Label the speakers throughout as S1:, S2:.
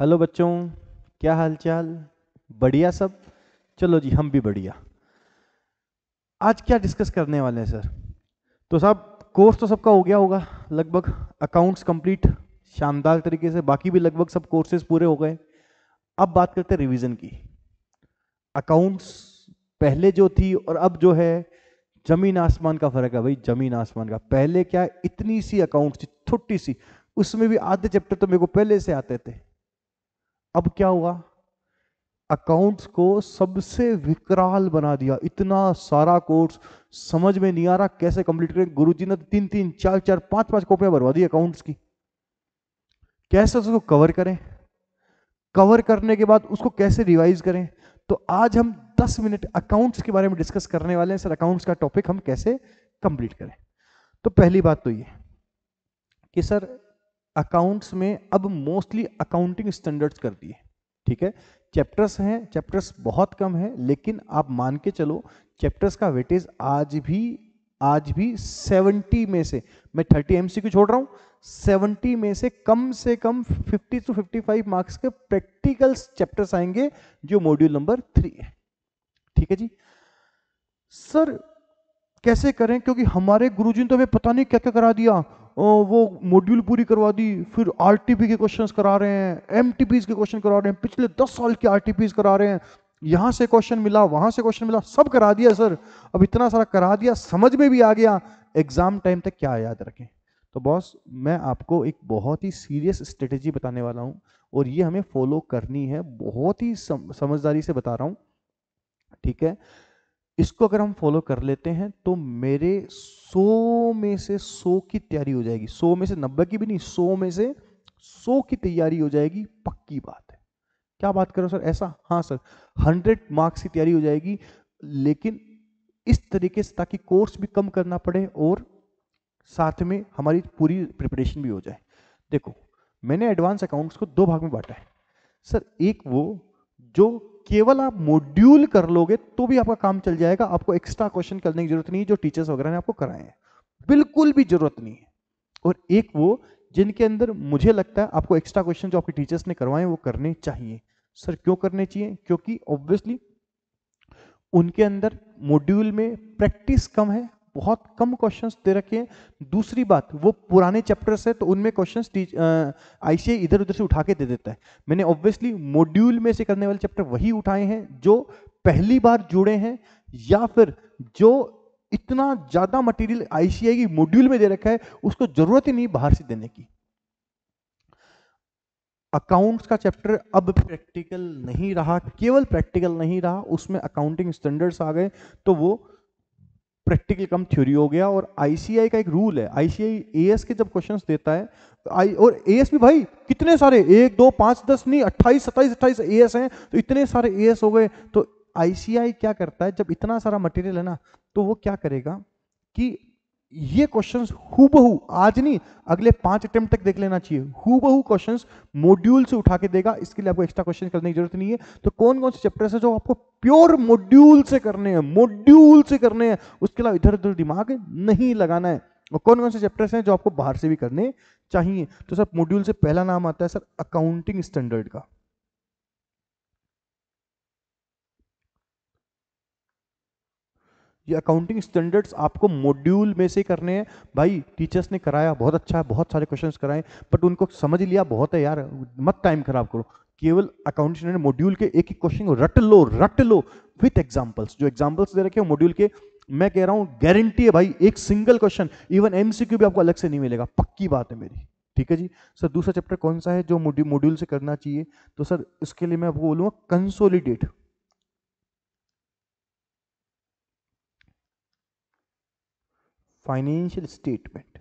S1: hello बच्चों क्या हालचाल बढ़िया सब चलो जी हम भी बढ़िया आज क्या डिस्कस करने वाले हैं सर तो साहब कोर्स तो सबका हो गया होगा लगभग अकाउंट्स कंप्लीट शानदार तरीके से बाकी भी लगभग सब कोर्सेज पूरे हो गए अब बात करते हैं रिवीजन की अकाउंट्स पहले जो थी और अब जो है जमीन आसमान का फर्क है भाई जमीन आसमान का पहले क्या इतनी सी अकाउंट्स थी छोटी सी उसमें भी आधे चैप्टर तो मेरे को पहले से आते थे अब क्या हुआ अकाउंट्स को सबसे विकराल बना दिया इतना सारा कोर्स समझ में नहीं आ रहा कैसे कंप्लीट करें गुरुजी ने तीन तीन चार चार पांच पांच कॉपियां भरवा दी अकाउंट्स की कैसे उसको कवर करें कवर करने के बाद उसको कैसे रिवाइज करें तो आज हम 10 मिनट अकाउंट्स के बारे में डिस्कस करने वाले हैं सर अकाउंट्स का टॉपिक हम कैसे कंप्लीट करें तो पहली बात तो ये कि सर अकाउंट्स में अब मोस्टली अकाउंटिंग स्टैंडर्ड्स कर दिए ठीक है चैप्टर्स हैं चैप्टर्स बहुत कम है लेकिन आप मान के चलो चैप्टर्स का वेटेज आज भी आज भी 70 में से मैं 30 एमसी को छोड़ रहा हूँ 70 में से कम से कम 50 टू 55 मार्क्स के प्रैक्टिकल चैप्टर्स आएंगे जो मॉड्यूल नंबर थ्री है ठीक है जी सर कैसे करें क्योंकि हमारे गुरुजी ने तो हमें पता नहीं क्या क्या करा दिया वो मॉड्यूल पूरी करवा दी फिर आर के क्वेश्चंस करा रहे हैं एम के क्वेश्चन करा रहे हैं पिछले दस साल के आर करा रहे हैं यहाँ से क्वेश्चन मिला वहाँ से क्वेश्चन मिला सब करा दिया सर अब इतना सारा करा दिया समझ में भी आ गया एग्जाम टाइम तक क्या याद रखें तो बॉस मैं आपको एक बहुत ही सीरियस स्ट्रेटेजी बताने वाला हूँ और ये हमें फॉलो करनी है बहुत ही समझदारी से बता रहा हूँ ठीक है इसको अगर हम फॉलो कर लेते हैं तो मेरे सो में से सो की तैयारी हो जाएगी सो में से नब्बे की भी नहीं सो में से सौ की तैयारी हो जाएगी पक्की बात है क्या बात करो सर ऐसा हाँ सर हंड्रेड मार्क्स की तैयारी हो जाएगी लेकिन इस तरीके से ताकि कोर्स भी कम करना पड़े और साथ में हमारी पूरी प्रिपरेशन भी हो जाए देखो मैंने एडवांस अकाउंट्स को दो भाग में बांटा है सर एक वो जो केवल आप मॉड्यूल कर लोगे तो भी आपका काम चल जाएगा आपको एक्स्ट्रा क्वेश्चन करने की जरूरत नहीं है जो टीचर्स वगैरह ने आपको कराए हैं बिल्कुल भी जरूरत नहीं है और एक वो जिनके अंदर मुझे लगता है आपको एक्स्ट्रा क्वेश्चन जो आपके टीचर्स ने करवाए वो करने चाहिए सर क्यों करने चाहिए क्योंकि ऑब्वियसली उनके अंदर मॉड्यूल में प्रैक्टिस कम है बहुत कम क्वेश्चंस दे रखे हैं दूसरी बात वो पुराने चैप्टर्स है तो उनमें क्वेश्चंस आईसीए इधर उधर से उठा के दे देता है मैंने ऑब्वियसली मॉड्यूल में से करने वाले चैप्टर वही उठाए हैं जो पहली बार जुड़े हैं या फिर जो इतना ज्यादा मटेरियल आईसीआई की मॉड्यूल में दे रखा है उसको जरूरत ही नहीं बाहर से देने की अकाउंट्स का चैप्टर अब प्रैक्टिकल नहीं रहा केवल प्रैक्टिकल नहीं रहा उसमें अकाउंटिंग स्टैंडर्ड्स आ गए तो वो प्रैक्टिकल कम थ्योरी हो गया और आईसीआई का एक रूल है आईसीआई एएस के जब क्वेश्चंस देता है आई तो और एएस भी भाई कितने सारे एक दो पांच दस नहीं अट्ठाईस सत्ताईस अट्ठाईस एएस हैं तो इतने सारे एएस हो गए तो आईसीआई क्या करता है जब इतना सारा मटेरियल है ना तो वो क्या करेगा कि ये क्वेश्चंस हूबहू आज नहीं अगले पांच अटेम्प्ट तक देख लेना चाहिए हूबहू क्वेश्चंस मॉड्यूल से उठा के देगा इसके लिए आपको एक्स्ट्रा क्वेश्चन करने की जरूरत नहीं है तो कौन कौन से चैप्टर्स है जो आपको प्योर मॉड्यूल से करने हैं मॉड्यूल से करने हैं उसके अलावा इधर उधर दिमाग नहीं लगाना है और कौन कौन से चैप्टर्स हैं जो आपको बाहर से भी करने चाहिए तो सर मॉड्यूल से पहला नाम आता है सर अकाउंटिंग स्टैंडर्ड का ये अकाउंटिंग स्टैंडर्ड्स आपको मॉड्यूल में से करने हैं भाई टीचर्स ने कराया बहुत अच्छा है बहुत सारे क्वेश्चंस कराए बट उनको समझ लिया बहुत है यार मत टाइम खराब करो केवल अकाउंटिंग स्टैंडर्ड मॉड्यूल के एक एक क्वेश्चन को रट लो रट लो विथ एग्जाम्पल्स जो एग्जाम्पल्स दे रखे हो मॉड्यूल के मैं कह रहा हूँ गारंटी है भाई एक सिंगल क्वेश्चन इवन एम भी आपको अलग से नहीं मिलेगा पक्की बात है मेरी ठीक है जी सर दूसरा चैप्टर कौन सा है जो मॉड्यूल से करना चाहिए तो सर इसके लिए मैं आपको बोलूँगा consolidate financial statement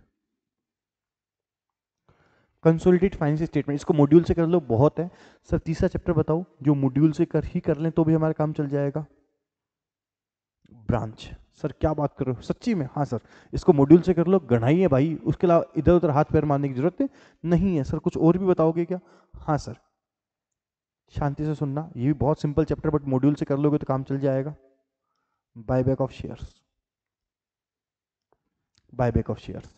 S1: consolidate financial statement इसको मॉड्यूल से कर लो बहुत है सर तीसरा चैप्टर बताओ जो मॉड्यूल से कर ही कर लें तो भी हमारा काम चल जाएगा ब्रांच सर क्या बात कर रहे हो सच्ची में हाँ सर इसको मॉड्यूल से कर लो गढ़ाई है भाई उसके अलावा इधर उधर हाथ पैर मारने की जरूरत नहीं है सर कुछ और भी बताओगे क्या हाँ सर शांति से सुनना ये भी बहुत सिंपल चैप्टर बट मॉड्यूल से कर लोगे तो काम चल जाएगा buy back of shares buyback of shares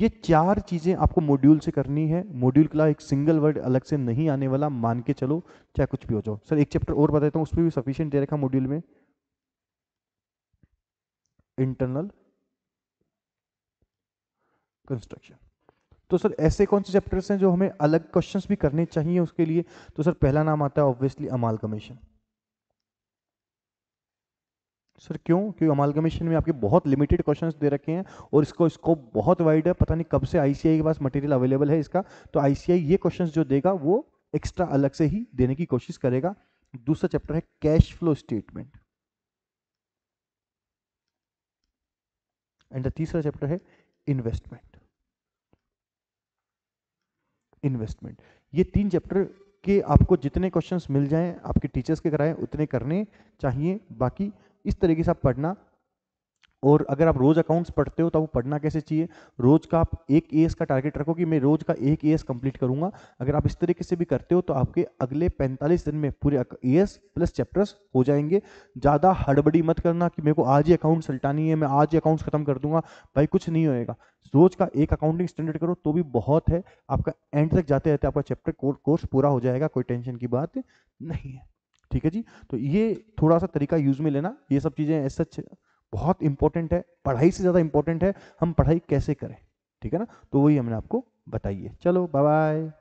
S1: ये चार चीज़ें आपको मॉड्यूल से करनी है मॉड्यूल का एक सिंगल वर्ड अलग से नहीं आने वाला मान के चलो चाहे कुछ भी हो जाओ सर एक चैप्टर और बताता हूँ उसमें भी सफिशियंट दे रखा मॉड्यूल में इंटरनल कंस्ट्रक्शन तो सर ऐसे कौन से चैप्टर्स हैं जो हमें अलग क्वेश्चंस भी करने चाहिए उसके लिए तो सर पहला नाम आता है ऑब्वियसली अमाल कमीशन सर क्यों क्योंकि अमालगमेशन में आपके बहुत लिमिटेड क्वेश्चंस दे रखे हैं और इसको स्कोप बहुत वाइड है पता नहीं कब से आईसीआई के पास मटेरियल अवेलेबल है इसका तो आईसीआई ये क्वेश्चंस जो देगा वो एक्स्ट्रा अलग से ही देने की कोशिश करेगा दूसरा चैप्टर है कैश फ्लो स्टेटमेंट एंड तीसरा चैप्टर है इन्वेस्टमेंट इन्वेस्टमेंट ये तीन चैप्टर के आपको जितने क्वेश्चंस मिल जाएं आपके टीचर्स के कराएं उतने करने चाहिए बाकी इस तरीके से आप पढ़ना और अगर आप रोज अकाउंट्स पढ़ते हो तो वो पढ़ना कैसे चाहिए रोज का आप एक ए का टारगेट रखो कि मैं रोज का एक ए कंप्लीट करूंगा अगर आप इस तरीके से भी करते हो तो आपके अगले 45 दिन में पूरे ए प्लस चैप्टर्स हो जाएंगे ज़्यादा हड़बड़ी मत करना कि मेरे को आज ही अकाउंट सल्टानी है मैं आज ही अकाउंट्स खत्म कर दूंगा भाई कुछ नहीं होएगा रोज का एक अकाउंटिंग स्टैंडर्ड करो तो भी बहुत है आपका एंड तक जाते रहते आपका चैप्टर कोर्स पूरा हो जाएगा कोई टेंशन की बात नहीं है ठीक है जी तो ये थोड़ा सा तरीका यूज में लेना ये सब चीजें ऐसा बहुत इंपॉर्टेंट है पढ़ाई से ज्यादा इंपॉर्टेंट है हम पढ़ाई कैसे करें ठीक है ना तो वही हमने आपको बताइए चलो बाय बाय